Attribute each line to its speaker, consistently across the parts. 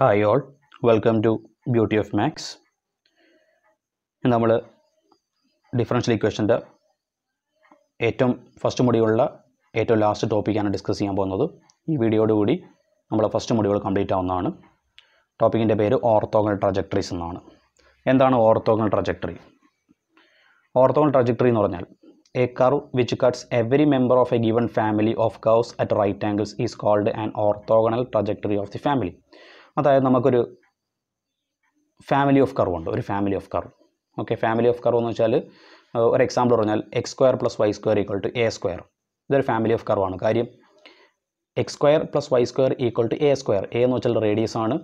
Speaker 1: hi all welcome to beauty of maths നമ്മൾ differential ഇക്വേഷൻ്റെ ഏറ്റവും ഫസ്റ്റ് മുടിയുള്ള ഏറ്റവും ലാസ്റ്റ് ടോപ്പിക്കാണ് ഡിസ്കസ് ചെയ്യാൻ പോകുന്നത് ഈ വീഡിയോയോടുകൂടി നമ്മൾ ഫസ്റ്റ് മുടികൾ കംപ്ലീറ്റ് ആവുന്നതാണ് ടോപ്പിക്കിൻ്റെ പേര് ഓർത്തോഗൽ ട്രജക്ടറീസ് എന്നാണ് എന്താണ് ഓർത്തോഗൽ ട്രജക്ടറി ഓർത്തോഗൽ ട്രജക്ടറി എന്ന് പറഞ്ഞാൽ a curve which cuts every member of a given family of curves at right angles is called an orthogonal trajectory of the family അതായത് നമുക്കൊരു ഫാമിലി ഓഫ് കർവ് ഉണ്ട് ഒരു family of curve okay family of curve എന്ന് വെച്ചാൽ ഒരു example പറഞ്ഞാൽ X square plus Y square equal to A square ഇതൊരു family of കർവാണ് കാര്യം X square plus Y square equal to A square A എന്ന് വെച്ചാൽ റേഡിയസ് ആണ്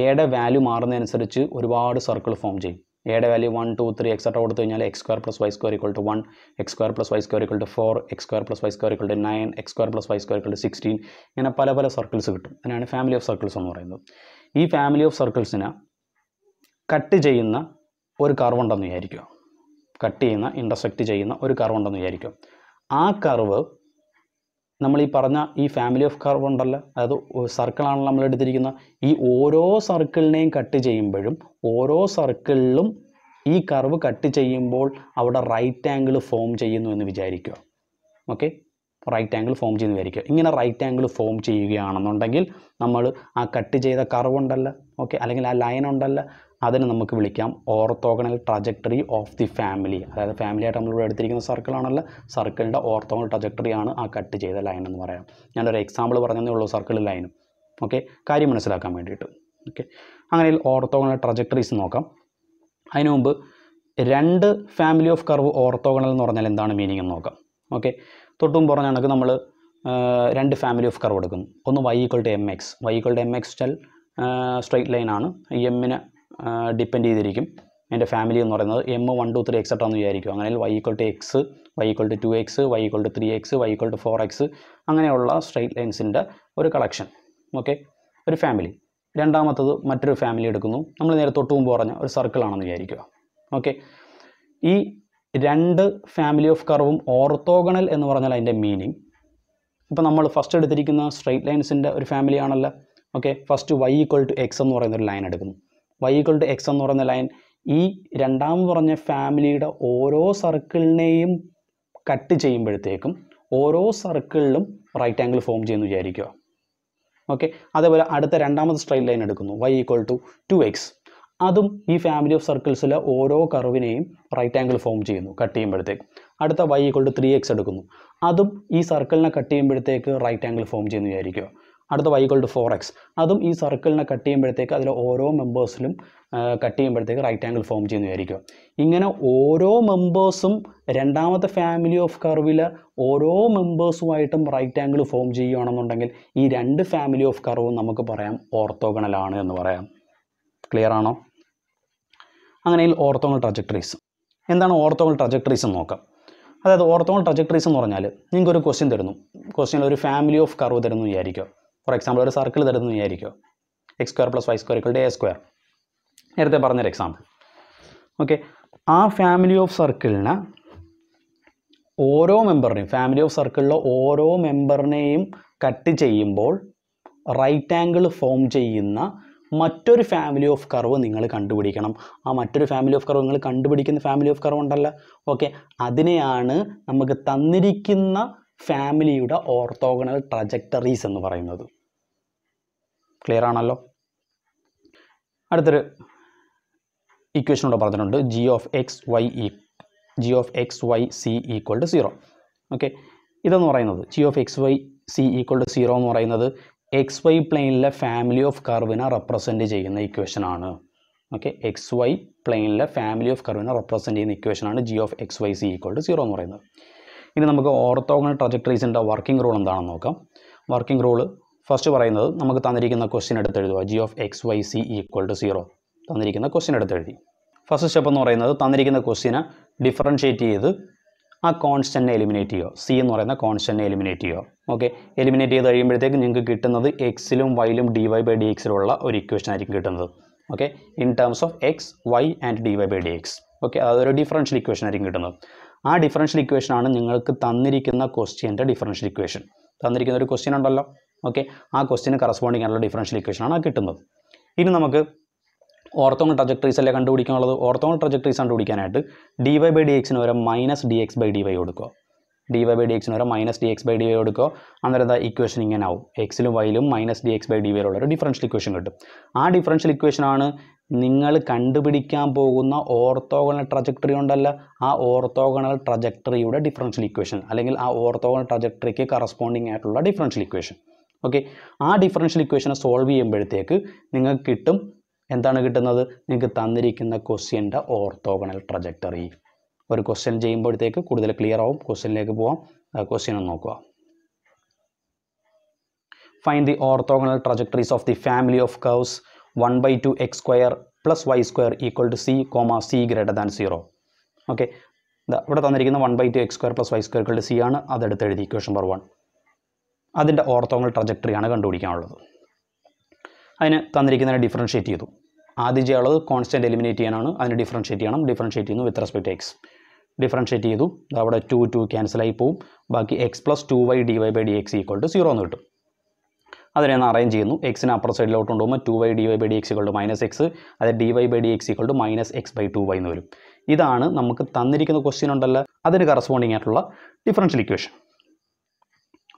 Speaker 1: എയുടെ വാല്യൂ മാറുന്നതനുസരിച്ച് ഒരുപാട് സർക്കിൾ ഫോം ചെയ്യും എയുടെ value one two three etcetera കൊടുത്തു കഴിഞ്ഞാൽ X square plus Y square equal to one X square plus Y square equal to four X square plus Y square equal to nine X square plus Y square equal to sixteen ഇങ്ങനെ പല പല circles കിട്ടും അതിനാണ് family of circles എന്ന് പറയുന്നത് ഈ family of സർക്കിൾസിനെ cut ചെയ്യുന്ന ഒരു കർവ് ഉണ്ടെന്ന് വിചാരിക്കുക കട്ട് ചെയ്യുന്ന ഇൻ്റർസെക്റ്റ് ചെയ്യുന്ന ഒരു കർവ് ഉണ്ടെന്ന് വിചാരിക്കുക ആ കർവ് നമ്മൾ ഈ പറഞ്ഞ ഈ ഫാമിലി ഓഫ് കർവ് ഉണ്ടല്ലോ അതായത് സർക്കിളാണ് നമ്മൾ എടുത്തിരിക്കുന്ന ഈ ഓരോ സർക്കിളിനെയും കട്ട് ചെയ്യുമ്പോഴും ഓരോ സർക്കിളിലും ഈ കർവ് കട്ട് ചെയ്യുമ്പോൾ അവിടെ റൈറ്റ് ആംഗിൾ ഫോം ചെയ്യുന്നു എന്ന് വിചാരിക്കുക ഓക്കെ റൈറ്റ് ആംഗിൾ ഫോം ചെയ്യുന്നു വിചാരിക്കുക ഇങ്ങനെ റൈറ്റ് ആംഗിൾ ഫോം ചെയ്യുകയാണെന്നുണ്ടെങ്കിൽ നമ്മൾ ആ കട്ട് ചെയ്ത കർവ് ഉണ്ടല്ലോ ഓക്കെ അല്ലെങ്കിൽ ആ ലൈൻ ഉണ്ടല്ലോ അതിന് നമുക്ക് വിളിക്കാം orthogonal trajectory of the family അതായത് ഫാമിലിയായിട്ട് നമ്മളിവിടെ എടുത്തിരിക്കുന്ന സർക്കിളാണല്ലോ സർക്കിളിൻ്റെ ഓർത്തോഗണൽ ട്രജക്ടറി ആണ് ആ കട്ട് ചെയ്ത ലൈൻ എന്ന് പറയാം ഞാനൊരു എക്സാമ്പിൾ പറഞ്ഞതേ ഉള്ളൂ സർക്കിൾ ലൈനും ഓക്കെ കാര്യം മനസ്സിലാക്കാൻ വേണ്ടിയിട്ട് ഓക്കെ അങ്ങനെ ഓർത്തോഗണൽ ട്രജക്ടറീസ് നോക്കാം അതിനു മുമ്പ് രണ്ട് ഫാമിലി ഓഫ് കർവ് ഓർത്തോഗണൽ എന്ന് പറഞ്ഞാൽ എന്താണ് മീനിങ് എന്ന് നോക്കാം ഓക്കെ തൊട്ടും പറഞ്ഞ കണക്ക് നമ്മൾ രണ്ട് ഫാമിലി ഓഫ് കർവ് എടുക്കും ഒന്ന് y equal to m x y equal to m x വെച്ചാൽ സ്ട്രൈറ്റ് ലൈനാണ് എമ്മിന് ഡിപ്പെൻഡ് ചെയ്തിരിക്കും എൻ്റെ ഫാമിലി എന്ന് പറയുന്നത് m one two three etcetera എന്ന് വിചാരിക്കും അങ്ങനെ y equal to x y equal to two x y equal to three x y equal to four x അങ്ങനെയുള്ള സ്ട്രൈറ്റ് ലൈൻസിൻ്റെ ഒരു കളക്ഷൻ ഓക്കെ ഒരു ഫാമിലി രണ്ടാമത്തത് മറ്റൊരു ഫാമിലി എടുക്കുന്നു നമ്മൾ നേരെ തൊട്ട് മുമ്പ് പറഞ്ഞ ഒരു സർക്കിളാണെന്ന് വിചാരിക്കുക ഓക്കെ ഈ രണ്ട് ഫാമിലി ഓഫ് കർവും ഓർത്തോഗണൽ എന്ന് പറഞ്ഞാൽ അതിൻ്റെ മീനിങ് ഇപ്പോൾ നമ്മൾ ഫസ്റ്റ് എടുത്തിരിക്കുന്ന സ്ട്രെയിറ്റ് ലൈൻസിൻ്റെ ഒരു ഫാമിലി ആണല്ലോ okay first y equal to x എന്ന് പറയുന്ന ഒരു ലൈൻ എടുക്കുന്നു വൈ ഈക്വൾ ടു എക്സ് എന്ന് പറയുന്ന ലൈൻ ഈ രണ്ടാമത് പറഞ്ഞ ഫാമിലിയുടെ ഓരോ സർക്കിളിനെയും കട്ട് ചെയ്യുമ്പോഴത്തേക്കും ഓരോ സർക്കിളിലും റൈറ്റ് ആംഗിൾ ഫോം ചെയ്യുന്നു വിചാരിക്കുക ഓക്കെ അതേപോലെ അടുത്ത രണ്ടാമത്തെ സ്ട്രൈറ്റ് ലൈൻ എടുക്കുന്നു y equal to two x അതും ഈ ഫാമിലി ഓഫ് സർക്കിൾസിലെ ഓരോ കർവിനെയും റൈറ്റ് ആംഗിൾ ഫോം ചെയ്യുന്നു കട്ട് ചെയ്യുമ്പോഴത്തേക്ക് അടുത്ത y equal to three x എടുക്കുന്നു അതും ഈ സർക്കിളിനെ കട്ട് ചെയ്യുമ്പോഴത്തേക്ക് റൈറ്റ് ആംഗിൾ ഫോം ചെയ്യുന്നു വിചാരിക്കുക അടുത്ത വൈക്കൾ ടു ഫോർ എക്സ് അതും ഈ സർക്കിളിനെ കട്ട് ചെയ്യുമ്പോഴത്തേക്ക് അതിൽ ഓരോ മെമ്പേഴ്സിലും കട്ട് ചെയ്യുമ്പോഴത്തേക്ക് റൈറ്റ് ആംഗിൾ ഫോം ചെയ്യുന്നതായിരിക്കും ഇങ്ങനെ ഓരോ മെമ്പേഴ്സും രണ്ടാമത്തെ ഫാമിലി ഓഫ് കർവില് ഓരോ മെമ്പേഴ്സുമായിട്ടും റൈറ്റ് ആംഗിൾ ഫോം ചെയ്യുകയാണെന്നുണ്ടെങ്കിൽ ഈ രണ്ട് ഫാമിലി ഓഫ് കർവും നമുക്ക് പറയാം ഓർത്തോഗണലാണ് എന്ന് പറയാം ക്ലിയർ ആണോ അങ്ങനെയിൽ ഓർത്തോണൽ ട്രജക്ടറീസ് എന്താണ് ഓർത്തോണൽ ട്രജക്ടറീസ് എന്ന് നോക്കാം അതായത് ഓർത്തോണൽ ട്രജക്ടറീസ് എന്ന് പറഞ്ഞാൽ നിങ്ങൾക്കൊരു ക്വസ്റ്റ്യൻ തരുന്നു ക്വസ്റ്റ്യൻ ഒരു ഫാമിലി ഓഫ് കർവ് തരുന്നു വിചാരിക്കുക ഫോർ എക്സാമ്പിൾ ഒരു സർക്കിൾ തരുന്നു വിചാരിക്കുക x square plus Y square ഇക്കളുടെ എ സ്ക്വയർ നേരത്തെ പറഞ്ഞൊരു എക്സാമ്പിൾ ഓക്കെ ആ ഫാമിലി ഓഫ് സർക്കിളിന് ഓരോ മെമ്പറിനെയും ഫാമിലി ഓഫ് സർക്കിളിലെ ഓരോ മെമ്പറിനെയും കട്ട് ചെയ്യുമ്പോൾ റൈറ്റ് ആംഗിൾ ഫോം ചെയ്യുന്ന മറ്റൊരു ഫാമിലി ഓഫ് കർവ് നിങ്ങൾ കണ്ടുപിടിക്കണം ആ മറ്റൊരു ഫാമിലി ഓഫ് കർവ് നിങ്ങൾ കണ്ടുപിടിക്കുന്ന ഫാമിലി ഓഫ് കർവ് ഉണ്ടല്ലോ ഓക്കെ അതിനെയാണ് നമുക്ക് തന്നിരിക്കുന്ന ഫാമിലിയുടെ ഓർത്തോഗണൽ ട്രജക്ടറീസ് എന്ന് പറയുന്നത് ക്ലിയർ ആണല്ലോ അടുത്തൊരു ഇക്വേഷൻ ഇവിടെ പറഞ്ഞിട്ടുണ്ട് g of x y e g of x y c equal to zero okay ഇതെന്ന് പറയുന്നത് g of x y c equal to zero എന്ന് പറയുന്നത് എക്സ് വൈ പ്ലെയിനിലെ ഫാമിലി ഓഫ് കർവിനെ റെപ്രസെൻറ്റ് ചെയ്യുന്ന ഇക്വേഷനാണ് ഓക്കെ എക്സ് വൈ പ്ലെയിനിലെ ഫാമിലി ഓഫ് കർവിനെ റെപ്രസെൻറ്റ് ചെയ്യുന്ന ഇക്വേഷനാണ് g of x y c equal to zero എന്ന് പറയുന്നത് ഇനി നമുക്ക് ഓർത്തോഗണൽ ട്രജക്ടറീസിൻ്റെ വർക്കിംഗ് റൂൾ എന്താണെന്ന് നോക്കാം വർക്കിംഗ് റൂൾ ഫസ്റ്റ് പറയുന്നത് നമുക്ക് തന്നിരിക്കുന്ന ക്വസ്റ്റ്യൻ എടുത്ത് എഴുതുക g of x y c equal to zero തന്നിരിക്കുന്ന ക്വസ്റ്റ്യൻ എടുത്ത് എഴുതി ഫസ്റ്റ് സ്റ്റെപ്പ് എന്ന് പറയുന്നത് തന്നിരിക്കുന്ന ക്വസ്റ്റ്യനെ ഡിഫറൻഷ്യേറ്റ് ചെയ്ത് ആ കോൺസ്റ്റൻറ്റിനെ എലിമിനേറ്റ് ചെയ്യുക സി എന്ന് പറയുന്ന കോൺസ്റ്റൻറ്റിനെ എലിമിനേറ്റ് ചെയ്യുക ഓക്കെ എലിമിനേറ്റ് ചെയ്ത് കഴിയുമ്പോഴത്തേക്ക് നിങ്ങൾക്ക് കിട്ടുന്നത് എക്സിലും വൈയിലും ഡി വൈ ബൈ ഡി എക്സിലുള്ള ഒരു ഇക്വേഷൻ ആയിരിക്കും കിട്ടുന്നത് okay in terms of x y and d y by d x okay അതൊരു ഡിഫറൻഷ്യൽ ഇക്വേഷൻ ആയിരിക്കും കിട്ടുന്നത് ആ ഡിഫറൻഷ്യൽ ഇക്വേഷൻ ആണ് നിങ്ങൾക്ക് തന്നിരിക്കുന്ന ക്വസ്റ്റ്യൻ്റെ ഡിഫറൻഷ്യൽ ഇക്വേഷൻ തന്നിരിക്കുന്ന ഒരു ക്വസ്റ്റ്യൻ ഉണ്ടല്ലോ ഓക്കെ ആ ക്വസ്റ്റ്യന് കറസ്പോണ്ടിങ് ആയിട്ടുള്ള ഡിഫറൻഷ്യൽ ഇക്വേഷനാണ് കിട്ടുന്നത് ഇനി നമുക്ക് ഓർത്തോണൽ ട്രജക്ടറീസ് അല്ലേ കണ്ടുപിടിക്കാനുള്ളത് ഓർത്തോണൽ ട്രജക്ടറീസ് കണ്ടുപിടിക്കാനായിട്ട് ഡി വൈ ബൈ ഡി എക്സിന് വരെ minus d x by d y കൊടുക്കുക ഡി വൈ ബൈ ഡി എക്സിന് വരെ minus d x by d y കൊടുക്കുക അന്നേരം എന്താ ഇക്വേഷൻ ഇങ്ങനെ ആവും എക്സിലും വൈയിലും minus d x by d വൈയിലുള്ള ഒരു ഡിഫറൻഷ്യൽ ഇക്വേഷൻ കിട്ടും ആ ഡിഫറൻഷ്യൽ ഇക്വേഷനാണ് നിങ്ങൾ കണ്ടുപിടിക്കാൻ പോകുന്ന ഓർത്തോഗണൽ ട്രജക്ടറി ഉണ്ടല്ല ആ ഓർത്തോഗണൽ ട്രജക്ടറിയുടെ ഡിഫറൻഷ്യൽ ഇക്വേഷൻ അല്ലെങ്കിൽ ആ ഓർത്തോഗണൽ ട്രജക്ടറിക്ക് കറസ്പോണ്ടിങ് ആയിട്ടുള്ള ഡിഫറൻഷ്യൽ ഇക്വേഷൻ ഓക്കെ ആ ഡിഫറൻഷ്യൽ ഇക്വേഷനെ സോൾവ് ചെയ്യുമ്പോഴത്തേക്ക് നിങ്ങൾക്ക് കിട്ടും എന്താണ് കിട്ടുന്നത് നിങ്ങൾക്ക് തന്നിരിക്കുന്ന ക്വസ്റ്റ്യൻ്റെ ഓർത്തോഗണൽ ട്രജക്ടറി ഒരു ക്വസ്റ്റ്യൻ ചെയ്യുമ്പോഴത്തേക്ക് കൂടുതൽ ക്ലിയർ ആവും ക്വസ്റ്റ്യനിലേക്ക് പോവാം ക്വസ്റ്റ്യൻ ഒന്ന് നോക്കുക find the orthogonal trajectories of the family of curves one by two x square plus Y square equal to c comma c greater than zero okay ഇവിടെ തന്നിരിക്കുന്ന one by two x square plus Y square equal to c ആണ് അതെടുത്ത് എഴുതി equation number one അതിൻ്റെ ഓർത്തോങ്ങൾ ട്രജക്ടറിയാണ് കണ്ടുപിടിക്കാനുള്ളത് അതിന് തന്നിരിക്കുന്നതിനെ differentiate ചെയ്തു ആദ്യം ചെയ്യാനുള്ളത് കോൺസ്റ്റൻറ്റ് എലിമിനേറ്റ് ചെയ്യാനാണ് അതിന് ഡിഫറൻഷ്യേറ്റ് ചെയ്യണം ഡിഫറൻഷ്യേറ്റ് ചെയ്യുന്നു വിത്ത് റെസ്പെക്ട് എക്സ് ഡിഫറൻഷ്യേറ്റ് ചെയ്തു അവിടെ ടു ടു ക്യാൻസലായി പോവും ബാക്കി x plus two y d y by d x equal to zero എന്ന് കിട്ടും അതിനെ ഒന്ന് അറേഞ്ച് ചെയ്യുന്നു എക്സിന് അപ്പർ സൈഡിലോട്ട് കൊണ്ടുപോകുമ്പോൾ two y d y by d എക്സികളുടെ മൈനസ് എക്സ് അതായത് ഡി വൈ ബൈ ഡി എക്സികളുടെ minus x by two y എന്ന് വരും ഇതാണ് നമുക്ക് തന്നിരിക്കുന്ന ക്വസ്റ്റ്യൻ ഉണ്ടല്ലോ അതിന് കറസ്പോണ്ടിങ് ആയിട്ടുള്ള ഡിഫറൻഷ്യൽ ഇക്വേഷൻ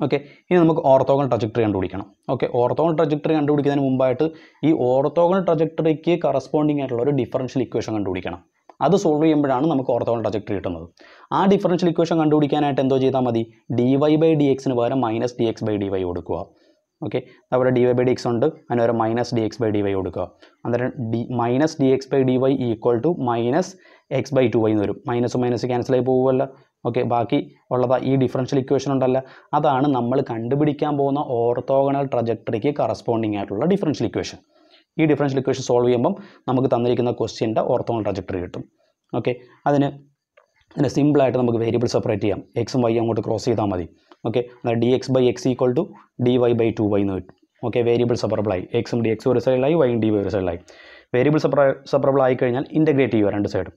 Speaker 1: ഓക്കെ ഇനി നമുക്ക് ഓർത്തോഗൺ ട്രജക്ടറി കണ്ടുപിടിക്കണം ഓക്കെ ഓർത്തോഗൺ ട്രജക്ടറി കണ്ടുപിടിക്കുന്നതിന് മുമ്പായിട്ട് ഈ ഓർത്തോഗൺ ട്രജക്ടറിക്ക് കറസ്പോണ്ടിങ് ആയിട്ടുള്ള ഒരു ഡിഫറൻഷ്യൽ ഇക്വേഷൻ കണ്ടുപിടിക്കണം അത് സോൾവ് ചെയ്യുമ്പോഴാണ് നമുക്ക് ഓർത്തോഗൺ ട്രജക്ടറി കിട്ടുന്നത് ആ ഡിഫറൻഷ്യൽ ഇക്വേഷൻ കണ്ടുപിടിക്കാനായിട്ട് എന്തോ ചെയ്താൽ മതി ഡി വൈ ബൈ ഡി എക്സിന് പകരം minus d x by d y കൊടുക്കുക ഓക്കെ അവിടെ d y by d x ഉണ്ട് അതിന് ഒരു minus d x by d y കൊടുക്കുക അന്നേരം d minus d x by d y equal to minus x by two y എന്ന് വരും minus minus ആയി പോകുമല്ല ഓക്കെ ബാക്കി ഉള്ളതാ ഈ ഡിഫറൻഷ്യൽ ഇക്വേഷൻ ഉണ്ടല്ല അതാണ് നമ്മൾ കണ്ടുപിടിക്കാൻ പോകുന്ന ഓർത്തോഗണൽ ട്രജക്ടറിക്ക് കറസ്പോണ്ടിങ് ആയിട്ടുള്ള ഡിഫറൻഷ്യൽ ഇക്വേഷൻ ഈ ഡിഫറൻഷ്യൽ ഇക്വേഷൻ സോൾവ് ചെയ്യുമ്പം നമുക്ക് തന്നിരിക്കുന്ന ക്വസ്റ്റ്യൻ്റെ ഓർത്തോഗണൽ ട്രജക്ടറി കിട്ടും ഓക്കെ അതിന് അതിന് സിമ്പിളായിട്ട് നമുക്ക് വേരിയബിൾ സെപ്പറേറ്റ് ചെയ്യാം എക്സും വൈ അങ്ങോട്ട് ക്രോസ് ചെയ്താൽ മതി ഓക്കെ എന്നാൽ d x by x equal to d y by two y എന്ന് കിട്ടും ഓക്കെ വേരിയബിൾ സെപ്പറബിളായി എക്സും ഡി എക്സും ഒരു സൈഡിലായി വൈ ഡി വൈ ഒരു സൈഡിലായി വേരിയബിൾ സെപ്പറ സെപ്പറബിൾ ആയി കഴിഞ്ഞാൽ ഇൻ്റഗ്രേറ്റ് ചെയ്യുക രണ്ട് സൈഡും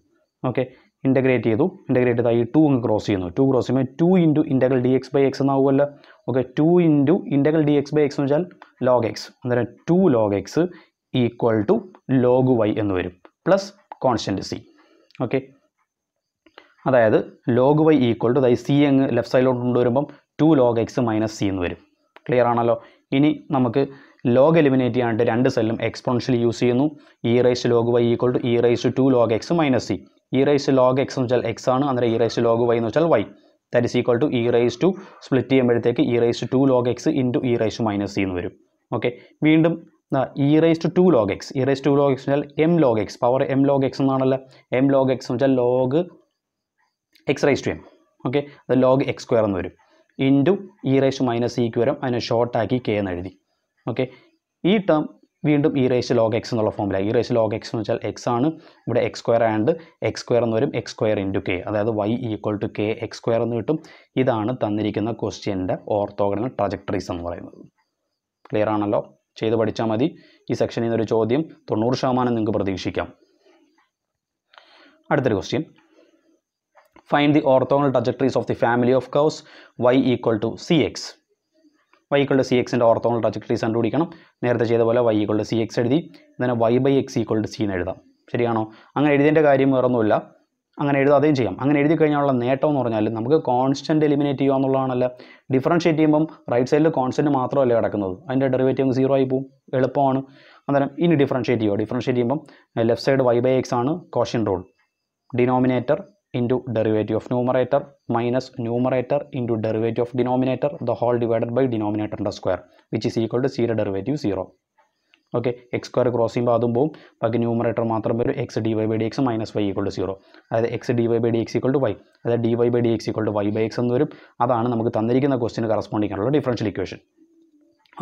Speaker 1: ഓക്കെ ഇൻറ്റഗ്രേറ്റ് ചെയ്തു ഇൻ്റഗ്രേറ്റ് ചെയ്തായി ടു അങ്ങ് ക്രോസ് ചെയ്യുന്നു ടു ക്രോസ് ചെയ്യുമ്പോൾ two into integral d x by x എന്നാവുമല്ലോ okay two into integral d x by x എന്ന് വെച്ചാൽ ലോഗ് എക്സ് അന്നേരം two log x equal to log y എന്ന് വരും പ്ലസ് കോൺസ്റ്റൻറ്റ് സി ഓക്കെ അതായത് log y equal to അതായത് c അങ്ങ് left സൈഡിലോട്ട് കൊണ്ടുവരുമ്പം two log x minus c എന്ന് വരും ക്ലിയർ ആണല്ലോ ഇനി നമുക്ക് ലോഗ് എലിമിനേറ്റ് ചെയ്യാനായിട്ട് രണ്ട് സെല്ലും എക്സ്പോൺഷ്യൽ യൂസ് ചെയ്യുന്നു e raise log y equal to e raise two log x minus c e raise log x എന്ന് വെച്ചാൽ എക്സ് ആണ് അന്നേരം ഇ റൈസ് ലോഗ് വൈ എന്ന് വെച്ചാൽ y that is equal to e raise two split ചെയ്യുമ്പോഴത്തേക്ക് e raise two log x into e raise minus c എന്ന് വരും okay വീണ്ടും e raise two two log x e raise two log x വെച്ചാൽ m log x power m log x എന്നാണല്ലോ m log x എന്ന് വെച്ചാൽ log x raise two m okay അത് log x square എന്ന് വരും into E raise minus ഇക്ക് വരും അതിനെ ഷോർട്ടാക്കി കെ എന്ന് എഴുതി ഓക്കെ ഈ ടേം വീണ്ടും ഇ റേസ് ലോഗ് എക്സ് എന്നുള്ള ഫോമിലായി ഇ റേസ് ലോഗ് എക്സ് എന്ന് വെച്ചാൽ എക്സ് ആണ് ഇവിടെ x square and x square എന്ന് വരും എക്സ് സ്ക്വയർ ഇൻറ്റു കെ അതായത് y equal to k x square എന്ന് കിട്ടും ഇതാണ് തന്നിരിക്കുന്ന ക്വസ്റ്റ്യൻ്റെ ഓർത്തോഗണൽ ട്രജക്ടറീസ് എന്ന് പറയുന്നത് ക്ലിയർ ആണല്ലോ ചെയ്ത് പഠിച്ചാൽ മതി ഈ സെക്ഷനിൽ നിന്നൊരു ചോദ്യം തൊണ്ണൂറ് ശതമാനം നിങ്ങൾക്ക് പ്രതീക്ഷിക്കാം അടുത്തൊരു question the orthogonal orthogonal of the family of curves y y to c cx y equal to cx എക്സിൻ്റെ ഓർത്തോണൽ trajectories കണ്ടുപിടിക്കണം നേരത്തെ ചെയ്ത പോലെ y ടു സി cx എഴുതി ഇതിനെ y by x equal to c എന്ന് എഴുതാം ശരിയാണോ അങ്ങനെ എഴുതിൻ്റെ കാര്യം വേറൊന്നുമില്ല അങ്ങനെ അതേം ചെയ്യാം അങ്ങനെ എഴുതി കഴിഞ്ഞാലുള്ള നേട്ടം എന്ന് പറഞ്ഞാൽ നമുക്ക് കോൺസ്റ്റൻറ്റ് എലിമിനേറ്റ് ചെയ്യുക എന്നുള്ളതാണല്ല ഡിഫറൻഷ്യേറ്റ് ചെയ്യുമ്പം റൈറ്റ് സൈഡിൽ കോൺസ്റ്റൻറ്റ് മാത്രമല്ല കിടക്കുന്നത് അതിൻ്റെ ഡെറിവേറ്റീവ് സീറോ ആയി പോകും എളുപ്പമാണ് അന്നേരം ഇനി ഡിഫറൻഷ്യേറ്റ് ചെയ്യുക ഡിഫറൻഷ്യേറ്റ് ചെയ്യുമ്പം left side y by x ആണ് quotient rule denominator into derivative of numerator minus numerator into derivative of denominator the whole divided by ഡിനോമിനേറ്ററിൻ്റെ square which is equal to zero derivative zero okay x square cross ചെയ്യുമ്പോൾ അതും പോവും ബാക്കി numerator മാത്രം വരും x d y by d x minus y equal to zero അതായത് x d y by d x equal to y അതായത് d y by d x equal to y by x എന്ന് വരും അതാണ് നമുക്ക് തന്നിരിക്കുന്ന ക്വസ്റ്റിന് കറസ്പോണ്ടിങ് ആയിട്ടുള്ള differential equation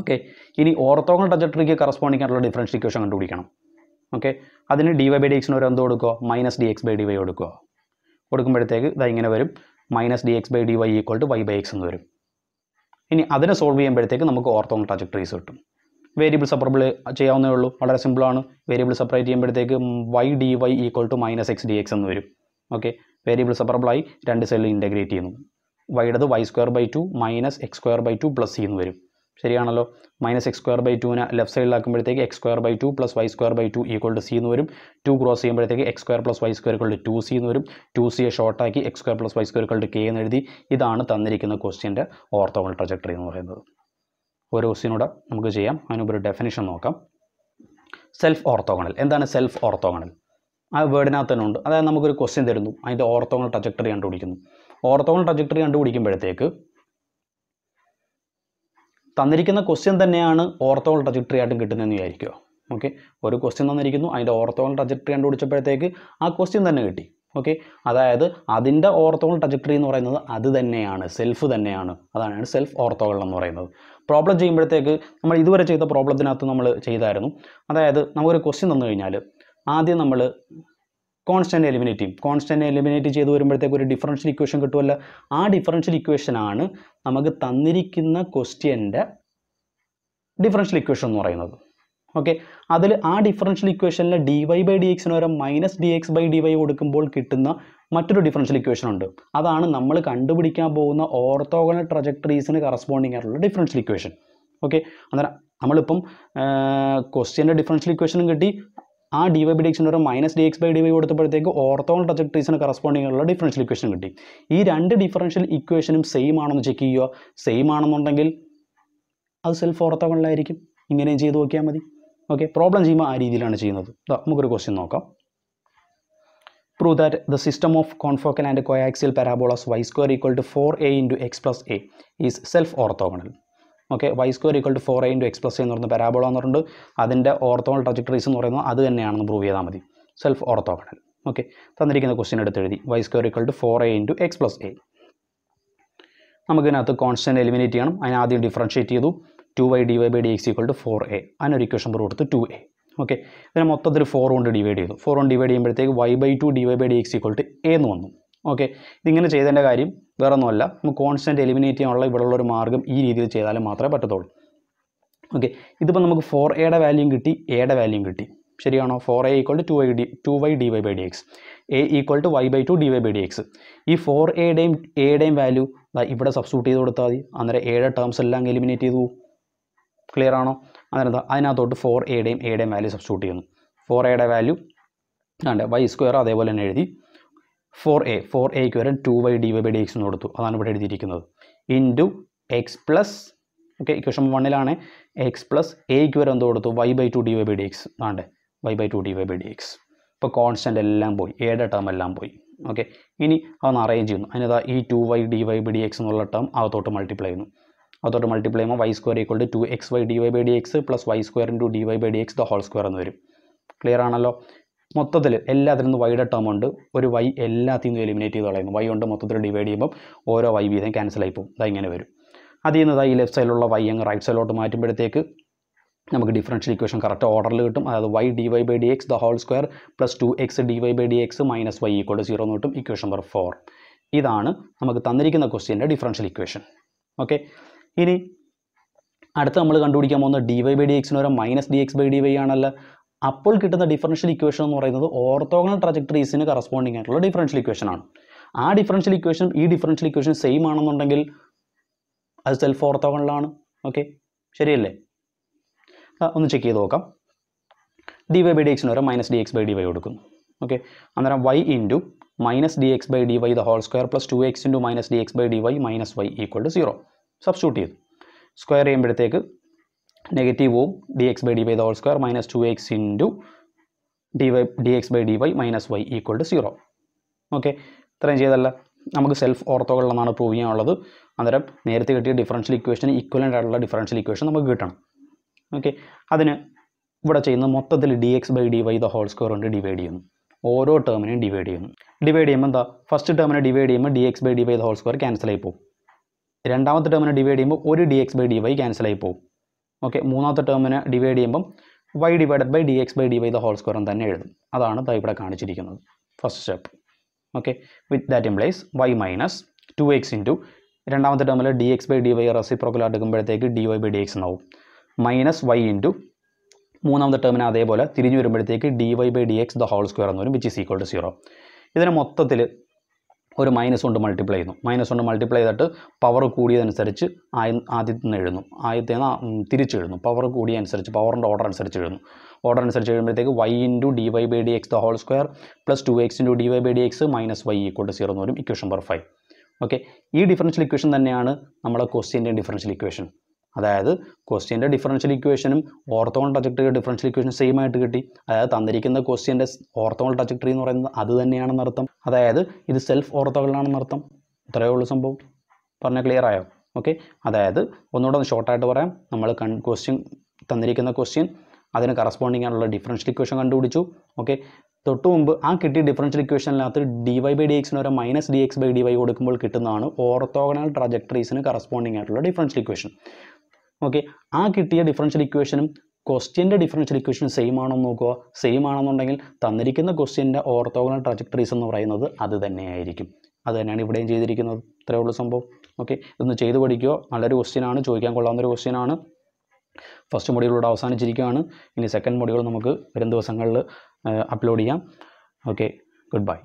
Speaker 1: okay ഇനി ഓർത്തോഗണൽ ടജറ്ററിക്ക് കറസ്പോണ്ടിങ് ആയിട്ടുള്ള ഡിഫറൻഷ്യൽ ഇക്വേഷൻ കണ്ടുപിടിക്കണം ഓക്കെ അതിന് ഡി വൈ ബൈ ഡി എക്സിന് ഒരു എന്ത് കൊടുക്കുക minus d x by d y കൊടുക്കുക കൊടുക്കുമ്പോഴത്തേക്ക് ഇതാ ഇങ്ങനെ വരും minus d x by d y equal to y by x എന്ന് വരും ഇനി അതിനെ സോൾവ് ചെയ്യുമ്പോഴത്തേക്ക് നമുക്ക് ഓർത്തോൺ ട്രാജക്ടറീസ് കിട്ടും വേരിയബിൾ സെപ്പറബിൾ ചെയ്യാവുന്നേ ഉള്ളൂ വളരെ സിമ്പിളാണ് വേരിയബിൾ സെപ്പറേറ്റ് ചെയ്യുമ്പോഴത്തേക്ക് y d y equal to minus x d x എന്ന് വരും ഓക്കെ വേരിയബിൾ സെപ്പറബിളായി രണ്ട് സെല്ലിൽ ഇൻറ്റഗ്രേറ്റ് ചെയ്യുന്നു വൈഡത് y square by two minus x square by two plus c എന്ന് വരും ശരിയാണല്ലോ മൈനസ് എക്സ് സ്ക്വയർ ബൈ ടുവിനെ ലെഫ്റ്റ് സൈഡിലാക്കുമ്പോഴത്തേക്ക് x square by two plus Y square by two equal to c എന്ന് വരും ടു ക്രോസ് ചെയ്യുമ്പോഴത്തേക്ക് x square plus Y square equal to two c എന്ന് വരും ടു സിയെ ഷോർട്ടാക്കി x square plus Y square equal to k എന്ന് എഴുതി ഇതാണ് തന്നിരിക്കുന്ന ക്വസ്റ്റ്യൻ്റെ ഓർത്തോമൽ ട്രജക്ടറി എന്ന് പറയുന്നത് ഒരു ക്വസ്റ്റ്യനൂടെ നമുക്ക് ചെയ്യാം അതിനുമ്പോൾ ഒരു ഡെഫിനിഷൻ നോക്കാം സെൽഫ് ഓർത്തോഗണൽ എന്താണ് സെൽഫ് ഓർത്തോഗണൽ ആ വേർഡിനകത്ത് തന്നെ ഉണ്ട് അതായത് നമുക്കൊരു ക്വസ്റ്റ്യൻ തരുന്നു അതിൻ്റെ ഓർത്തോണൽ ട്രജക്ടറി കണ്ടുപിടിക്കുന്നു ഓർത്തോണൽ ട്രജക്ടറി കണ്ടുപിടിക്കുമ്പോഴത്തേക്ക് തന്നിരിക്കുന്ന ക്വസ്റ്റ്യൻ തന്നെയാണ് ഓർത്തോൾ ട്രജക്ടറി ആയിട്ടും കിട്ടുന്നതെന്ന് വിചാരിക്കുമോ ഓക്കെ ഒരു ക്വസ്റ്റ്യൻ തന്നിരിക്കുന്നു അതിൻ്റെ ഓർത്തോൾ ട്രജക്ടറി കണ്ടുപിടിച്ചപ്പോഴത്തേക്ക് ആ ക്വസ്റ്റ്യൻ തന്നെ കിട്ടി ഓക്കെ അതായത് അതിൻ്റെ ഓർത്തോൾ ട്രജക്ടറി എന്ന് പറയുന്നത് അത് തന്നെയാണ് സെൽഫ് തന്നെയാണ് അതാണ് സെൽഫ് ഓർത്തോകൾ എന്ന് പറയുന്നത് പ്രോബ്ലം ചെയ്യുമ്പോഴത്തേക്ക് നമ്മൾ ഇതുവരെ ചെയ്ത പ്രോബ്ലത്തിനകത്ത് നമ്മൾ ചെയ്തായിരുന്നു അതായത് നമുക്കൊരു ക്വസ്റ്റ്യൻ തന്നു കഴിഞ്ഞാൽ ആദ്യം നമ്മൾ കോൺസ്റ്റൻറ്റ് എലിമിനേറ്റ് ചെയ്യും കോൺസ്റ്റൻറ്റ് എലിമിനേറ്റ് ചെയ്ത് വരുമ്പോഴത്തേക്ക് ഒരു ഡിഫറൻഷ്യൽ ഇക്വേഷൻ കിട്ടുമല്ലോ ആ ഡിഫറൻഷ്യൽ ഇക്വേഷനാണ് നമുക്ക് തന്നിരിക്കുന്ന ക്വസ്റ്റ്യൻ്റെ ഡിഫറൻഷ്യൽ ഇക്വേഷൻ എന്ന് പറയുന്നത് ഓക്കെ അതിൽ ആ ഡിഫറൻഷ്യൽ ഇക്വേഷനിൽ ഡി വൈ ബൈ ഡി എക്സിന് പകരം minus d x by d y കൊടുക്കുമ്പോൾ കിട്ടുന്ന മറ്റൊരു ഡിഫറൻഷ്യൽ ഇക്വേഷൻ ഉണ്ട് അതാണ് നമ്മൾ കണ്ടുപിടിക്കാൻ പോകുന്ന ഓർത്തോഗണൽ ട്രജക്ടറീസിന് കറസ്പോണ്ടിങ് ആയിട്ടുള്ള ഡിഫറൻഷ്യൽ ഇക്വേഷൻ ഓക്കെ അന്നേരം നമ്മളിപ്പം ക്വസ്റ്റ്യൻ്റെ ഡിഫറൻഷ്യൽ ഇക്വേഷനും കിട്ടി ആ ഡി വൈ ബി ഡി എക്സിൻ്റെ ഒരു minus d x by d y കൊടുത്തപ്പോഴത്തേക്ക് ഓർത്തോൺ ട്രജക്ടറീസിന് കറസ്പോണ്ടിങ് ഉള്ള ഡിഫറൻഷ്യൽ ഇക്വേഷൻ കിട്ടി ഈ രണ്ട് ഡിഫറൻഷ്യൽ ഇക്വേഷനും സെയിം ആണെന്ന് ചെക്ക് ചെയ്യുക സെയിം ആണെന്നുണ്ടെങ്കിൽ അത് സെൽഫ് ഓർത്തോണലായിരിക്കും ഇങ്ങനെയും ചെയ്ത് നോക്കിയാൽ മതി ഓക്കെ പ്രോബ്ലം ചെയ്യുമ്പോൾ ആ രീതിയിലാണ് ചെയ്യുന്നത് നമുക്കൊരു ക്വസ്റ്റ്യൻ നോക്കാം prove that the system of confocal and coaxial parabolas y square equal to four a into x plus a is self orthogonal okay y square equal to four a into x plus എന്ന് പറയുന്ന parabola എന്ന് പറയുന്നത് അതിൻ്റെ orthogonal trajectories എന്ന് പറയുന്നത് അത് തന്നെയാണെന്ന് prove ചെയ്താൽ മതി സെൽഫ് ഓർത്തോഗണൽ ഓക്കെ തന്നിരിക്കുന്ന ക്വസ്റ്റ്യൻ എടുത്ത് എഴുതി y square equal to four a into x plus a നമുക്കിതിനകത്ത് കോൺസ്റ്റൻറ്റ് എലിമിനേറ്റ് ചെയ്യണം അതിന് ആദ്യം ഡിഫറൻഷ്യേറ്റ് ചെയ്തു two y d y by d x equal to four a അതിനൊരു ഇക്വേഷൻ നമ്പർ കൊടുത്ത് ടു എ ഓക്കെ ഇതിനെ മൊത്തത്തിൽ ഫോർ കൊണ്ട് ഡിവൈഡ് ചെയ്തു ഫോർ കൊണ്ട് ഡിവൈഡ് ചെയ്യുമ്പോഴത്തേക്ക് y by two d y by d x equal to a എന്ന് വന്നു ഓക്കെ ഇതിങ്ങനെ ചെയ്തതിൻ്റെ കാര്യം വേറെ ഒന്നുമല്ല നമുക്ക് കോൺസ്റ്റൻറ്റ് എലിമിനേറ്റ് ചെയ്യാനുള്ള ഇവിടെയുള്ള ഒരു മാർഗ്ഗം ഈ രീതിയിൽ ചെയ്താലും മാത്രമേ പറ്റത്തുള്ളൂ ഓക്കെ ഇതിപ്പോൾ നമുക്ക് ഫോർ എയുടെ വാല്യൂം കിട്ടി എയുടെ വാല്യൂം കിട്ടി ശരിയാണോ four a equal to two y d two y d y by d x a equal to y by two d y by d x ഈ ഫോർ എയുടെയും എയുടെയും വാല്യൂ ഇവിടെ സബ്സ്റ്റ്യൂട്ട് ചെയ്ത് കൊടുത്താൽ മതി അന്നേരം എയുടെ ടേംസ് എല്ലാം എലിമിനേറ്റ് ചെയ്തു ക്ലിയർ ആണോ അന്നേരം എന്താ അതിനകത്തോട്ട് ഫോർ എയുടെയും എയുടെയും വാല്യൂ സബ്സ്റ്റ്യൂട്ട് ചെയ്യുന്നു ഫോർ എയുടെ വാല്യൂ അതെ വൈ സ്ക്വയർ അതേപോലെ തന്നെ എഴുതി ഫോർ എ ഫോർ എക്ക് വരാൻ two y d y by d x എന്ന് കൊടുത്തു അതാണ് ഇവിടെ എഴുതിയിരിക്കുന്നത് into x plus okay equation വണ്ണിലാണ് എക്സ് പ്ലസ് എക്ക് വരെ എന്ത് കൊടുത്തു y by two d y by d x and y by two d y by d x ഇപ്പോൾ കോൺസ്റ്റൻ്റ് എല്ലാം പോയി ഏഴ് ടേം എല്ലാം പോയി ഓക്കെ ഇനി അതൊന്ന് അറേഞ്ച് ചെയ്യുന്നു അതിനാ ഈ two y d y by d x എന്നുള്ള ടേം അകത്തോട്ട് മൾട്ടിപ്ലൈ ചെയ്യുന്നു അതോട്ട് മൾട്ടിപ്ലൈ ചെയ്യുമ്പോൾ y square equal to x y d y by d x plus Y square into d y by d x the whole square എന്ന് വരും clear ആണല്ലോ മൊത്തത്തിൽ എല്ലാത്തിനും നിന്ന് വൈയുടെ ടേം ഉണ്ട് ഒരു വൈ എല്ലാത്തിൽ നിന്നും എലിമിനേറ്റ് ചെയ്ത് കളയുന്നു വൈ ഉണ്ട് മൊത്തത്തിൽ ഡിവൈഡ് ചെയ്യുമ്പോൾ ഓരോ വൈ വീതം ക്യാൻസലായി പോകും ഇതാ ഇങ്ങനെ വരും അതിൽ നിന്ന് ഈ ലെഫ്റ്റ് സൈഡിലുള്ള വൈ അങ്ങ് റൈറ്റ് സൈഡിലോട്ട് മാറ്റുമ്പോഴത്തേക്ക് നമുക്ക് ഡിഫറൻഷ്യൽ ഇക്വേഷൻ കറക്റ്റ് ഓർഡറിൽ കിട്ടും അതായത് y d y by d x the whole square plus two x d y by d x minus y equal to zero എന്ന് കിട്ടും ഇക്വേഷൻ നമ്പർ ഫോർ ഇതാണ് നമുക്ക് തന്നിരിക്കുന്ന ക്വസ്റ്റ്യൻ്റെ ഡിഫറൻഷ്യൽ ഇക്വേഷൻ ഓക്കെ ഇനി അടുത്ത് നമ്മൾ കണ്ടുപിടിക്കാൻ പോകുന്ന ഡി വൈ ബൈ ഡി എക്സിന് ഒരു minus d x by d y ആണല്ലോ അപ്പോൾ കിട്ടുന്ന ഡിഫറൻഷ്യൽ ഇക്വേഷൻ എന്ന് പറയുന്നത് ഓർത്തോഗണൽ ട്രജക്ടറീസിന് കറസ്പോണ്ടിങ് ആയിട്ടുള്ള ഡിഫറൻഷ്യൽ ഇക്വേഷൻ ആണ് ആ ഡിഫറൻഷ്യൽ ഇക്വേഷൻ ഈ ഡിഫറൻഷ്യൽ ഇക്വേഷൻ സെയിം ആണെന്നുണ്ടെങ്കിൽ അത് സെൽഫ് ഓർത്തോഗണലാണ് ഓക്കെ ശരിയല്ലേ ഒന്ന് ചെക്ക് ചെയ്ത് നോക്കാം ഡി വൈ ബൈ ഡി എക്സിന് പകരം minus d x by d y കൊടുക്കുന്നു ഓക്കെ അന്നേരം y into minus d x by d y the whole square plus two x into minus d x by d y minus y equal to zero substitute ചെയ്തു square ചെയ്യുമ്പോഴത്തേക്ക് negative പോവും d x by d y the whole square minus two x into d y d x by d y minus y equal to zero okay ഇത്രയും ചെയ്തല്ല നമുക്ക് self ഓർത്തോകൾ എന്നാണ് prove ചെയ്യാനുള്ളത് അന്നേരം നേരത്തെ കിട്ടിയ ഡിഫറൻഷ്യൽ ഇക്വേഷന് ഇക്വലൻ്റ് ആയിട്ടുള്ള ഡിഫറൻഷ്യൽ ഇക്വേഷൻ നമുക്ക് കിട്ടണം ഓക്കെ അതിന് ഇവിടെ ചെയ്യുന്ന മൊത്തത്തിൽ d x by d y the whole square കൊണ്ട് ഡിവൈഡ് ചെയ്യുന്നു ഓരോ ടേമിനെയും ഡിവൈഡ് ചെയ്യുന്നു ഡിവൈഡ് ചെയ്യുമ്പോൾ എന്താ ഫസ്റ്റ് ടേമിനെ ഡിവൈഡ് ചെയ്യുമ്പോൾ d x by d y the whole square cancel ആയി പോകും രണ്ടാമത്തെ ടേമിനെ ഡിവൈഡ് ചെയ്യുമ്പോൾ ഒരു d x by d y cancel ആയി പോകും ഓക്കെ മൂന്നാമത്തെ ടേമിനെ ഡിവൈഡ് ചെയ്യുമ്പം y divided by d x by d y the whole square എന്ന് തന്നെ എഴുതും അതാണ് ഇവിടെ കാണിച്ചിരിക്കുന്നത് first step okay with that implies y minus two x into രണ്ടാമത്തെ ടേമിൽ d x by d y reciprocal എടുക്കുമ്പോഴത്തേക്ക് d y by d x എന്നാവും മൈനസ് വൈ ഇൻറ്റു മൂന്നാമത്തെ ടേമിന് അതേപോലെ തിരിഞ്ഞു വരുമ്പോഴത്തേക്ക് d y by d x the whole square എന്ന് വരും which is equal to zero ഇതിനെ മൊത്തത്തിൽ ഒരു മൈനസ് കൊണ്ട് മൾട്ടിപ്ലൈ ചെയ്യുന്നു മൈനസ് കൊണ്ട് മൾട്ടിപ്ലൈ ചെയ്തിട്ട് പവർ കൂടിയതനുസരിച്ച് ആദ്യത്തിൽ നിന്ന് എഴുതുന്നു ആദ്യത്തെ നിന്ന് തിരിച്ച് എഴുതുന്നു പവർ കൂടിയ അനുസരിച്ച് പവറിൻ്റെ ഓർഡർ അനുസരിച്ച് എഴുതുന്നു ഓർഡർ അനുസരിച്ച് എഴുതുമ്പോഴത്തേക്ക് y into d y by d x the whole square plus two x into d y by d x minus y equal to zero എന്ന് വരും ഇക്വേഷൻ നമ്പർ ഫൈവ് ഓക്കെ ഈ differential equation തന്നെയാണ് നമ്മളെ ക്വസ്റ്റ്യൻ്റെ differential equation അതായത് ക്വസ്റ്റ്യൻ്റെ differential ഇക്വേഷനും orthogonal trajectory differential equation same ആയിട്ട് കിട്ടി അതായത് തന്നിരിക്കുന്ന ക്വസ്റ്റ്യൻ്റെ ഓർത്തോൾ ടജക്ടറി എന്ന് പറയുന്നത് അത് അർത്ഥം അതായത് ഇത് സെൽഫ് അർത്ഥം ഇത്രയേ ഉള്ളൂ സംഭവം പറഞ്ഞാൽ ക്ലിയർ ആയോ ഓക്കെ അതായത് ഒന്നുകൂടെ ഒന്ന് ഷോർട്ടായിട്ട് പറയാം നമ്മൾ കൺ ക്വസ്റ്റ്യൻ തന്നിരിക്കുന്ന ക്വസ്റ്റ്യൻ അതിന് കറസ്പോണ്ടിങ് ആണുള്ള ഡിഫറൻഷ്യൽ ഇക്വേഷൻ കണ്ടുപിടിച്ചു ഓക്കെ തൊട്ട് മുമ്പ് ആ കിട്ടിയ ഡിഫറൻഷ്യൽ ഇക്വേഷനിനകത്ത് ഡി വൈ ബൈ ഡി എക്സിന് ഒരു minus d x by d y കൊടുക്കുമ്പോൾ കിട്ടുന്നതാണ് ഓർത്തോഗണൽ ട്രജക്ടറീസിന് കറസ്പോണ്ടിങ് ആയിട്ടുള്ള ഡിഫറൻഷ്യൽ ഇക്വേഷൻ ഓക്കെ ആ കിട്ടിയ ഡിഫറൻഷ്യൽ ഇക്വേഷനും ക്വസ്റ്റ്യൻ്റെ ഡിഫറൻഷ്യൽ ഇക്വേഷൻ സെയിം ആണോ നോക്കുക സെയിം ആണെന്നുണ്ടെങ്കിൽ തന്നിരിക്കുന്ന ക്വസ്റ്റ്യൻ്റെ ഓർത്തോഗണൽ ട്രജക്ടറീസ് എന്ന് പറയുന്നത് അത് തന്നെയായിരിക്കും അത് തന്നെയാണ് ഇവിടെയും ചെയ്തിരിക്കുന്നത് ഇത്രയേ ഉള്ളൂ സംഭവം ഓക്കെ ഇതൊന്ന് ചെയ്ത് പഠിക്കുക നല്ലൊരു ക്വസ്റ്റ്യനാണ് ചോദിക്കാൻ കൊള്ളാവുന്നൊരു ക്വസ്റ്റ്യനാണ് ഫസ്റ്റ് മൊഡ്യൂളോട് അവസാനിച്ചിരിക്കുകയാണ് ഇനി സെക്കൻഡ് മൊഡ്യൂൾ നമുക്ക് വരും ദിവസങ്ങളിൽ അപ്ലോഡ് ചെയ്യാം ഓക്കെ ഗുഡ് ബൈ